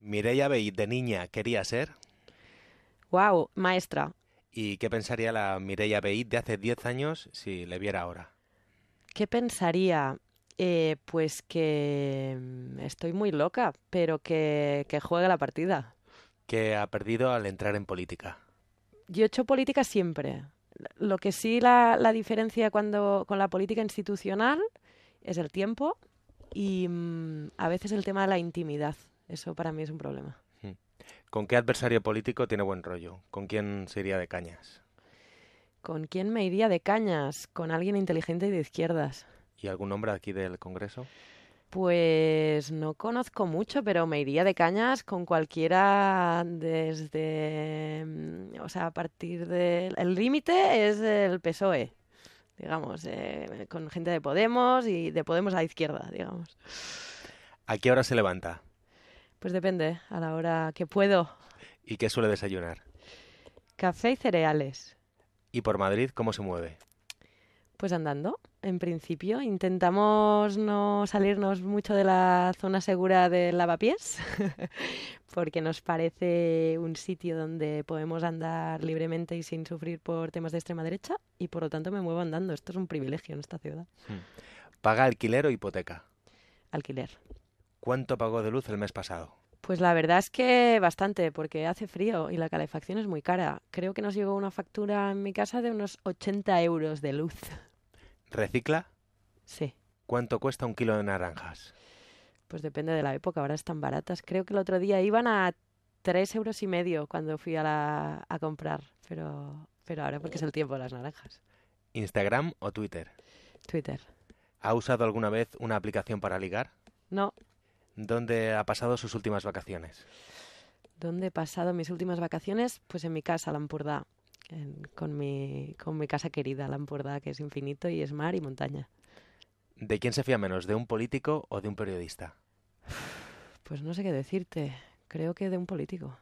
Mireia Bey, de niña, quería ser. ¡Wow! Maestra. ¿Y qué pensaría la Mireia Bey de hace 10 años si le viera ahora? ¿Qué pensaría? Eh, pues que mm, estoy muy loca, pero que, que juegue la partida. Que ha perdido al entrar en política. Yo he hecho política siempre. Lo que sí la, diferencia cuando, con la política institucional es el tiempo y mm, a veces el tema de la intimidad. Eso para mí es un problema. Hmm. ¿Con qué adversario político tiene buen rollo? ¿Con quién se iría de cañas? ¿Con quién me iría de cañas? Con alguien inteligente y de izquierdas. ¿Y algún hombre aquí del Congreso? Pues no conozco mucho, pero me iría de cañas con cualquiera desde, mm, o sea, a partir del el límite es el PSOE, digamos, eh, con gente de Podemos y de Podemos a la izquierda, digamos. ¿A qué hora se levanta? Pues depende, a la hora que puedo. ¿Y qué suele desayunar? Café y cereales. ¿Y por Madrid cómo se mueve? Pues andando, en principio. Intentamos no salirnos mucho de la zona segura del lavapiés, porque nos parece un sitio donde podemos andar libremente y sin sufrir por temas de extrema derecha, y por lo tanto me muevo andando. Esto es un privilegio en esta ciudad. Hmm. ¿Paga alquiler o hipoteca? Alquiler. ¿Cuánto pagó de luz el mes pasado? Pues la verdad es que bastante, porque hace frío y la calefacción es muy cara. Creo que nos llegó una factura en mi casa de unos 80 euros de luz. ¿Recicla? Sí. ¿Cuánto cuesta un kilo de naranjas? Pues depende de la época, ahora están baratas. Creo que el otro día iban a tres euros y medio cuando fui a, a comprar, pero, pero ahora porque es el tiempo de las naranjas. ¿Instagram o Twitter? Twitter. ¿Ha usado alguna vez una aplicación para ligar? No, ¿Dónde ha pasado sus últimas vacaciones? ¿Dónde he pasado mis últimas vacaciones? Pues en mi casa, Lampurdá, con, mi, con mi casa querida, Lampurdá, que es infinito y es mar y montaña. ¿De quién se fía menos, de un político o de un periodista? Pues no sé qué decirte. Creo que de un político.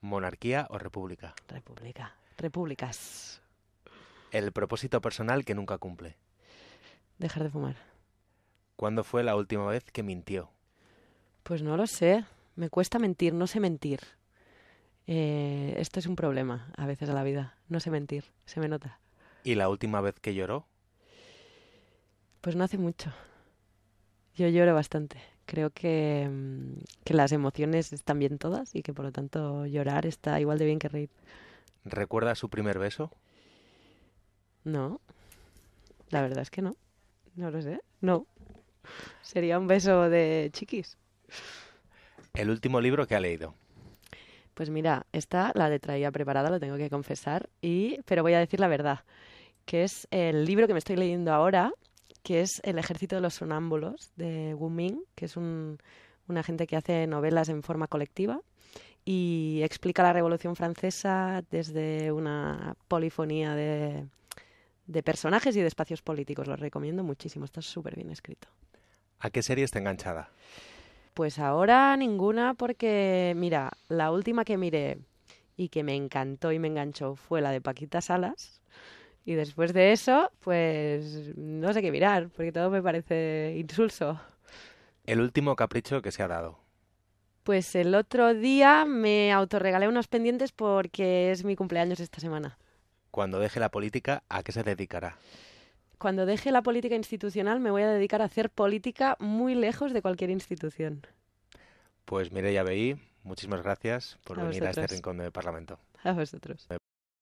¿Monarquía o república? República. Repúblicas. El propósito personal que nunca cumple. Dejar de fumar. ¿Cuándo fue la última vez que mintió? Pues no lo sé. Me cuesta mentir, no sé mentir. Eh, esto es un problema a veces a la vida. No sé mentir, se me nota. ¿Y la última vez que lloró? Pues no hace mucho. Yo lloro bastante. Creo que, mm, que las emociones están bien todas y que por lo tanto llorar está igual de bien que reír. ¿Recuerda su primer beso? No. La verdad es que no. No lo sé. No. Sería un beso de chiquis. El último libro que ha leído. Pues mira, esta la traía preparada, lo tengo que confesar, y, pero voy a decir la verdad, que es el libro que me estoy leyendo ahora, que es El ejército de los sonámbulos de Wu Ming, que es un, una gente que hace novelas en forma colectiva y explica la Revolución Francesa desde una polifonía de, de personajes y de espacios políticos. Lo recomiendo muchísimo, está súper bien escrito. ¿A qué serie está enganchada? Pues ahora ninguna porque, mira, la última que miré y que me encantó y me enganchó fue la de Paquita Salas. Y después de eso, pues no sé qué mirar, porque todo me parece insulso. El último capricho que se ha dado. Pues el otro día me autorregalé unos pendientes porque es mi cumpleaños esta semana. Cuando deje la política, ¿a qué se dedicará? cuando deje la política institucional me voy a dedicar a hacer política muy lejos de cualquier institución. Pues mire ya veí, muchísimas gracias por venir a este rincón del Parlamento. A vosotros.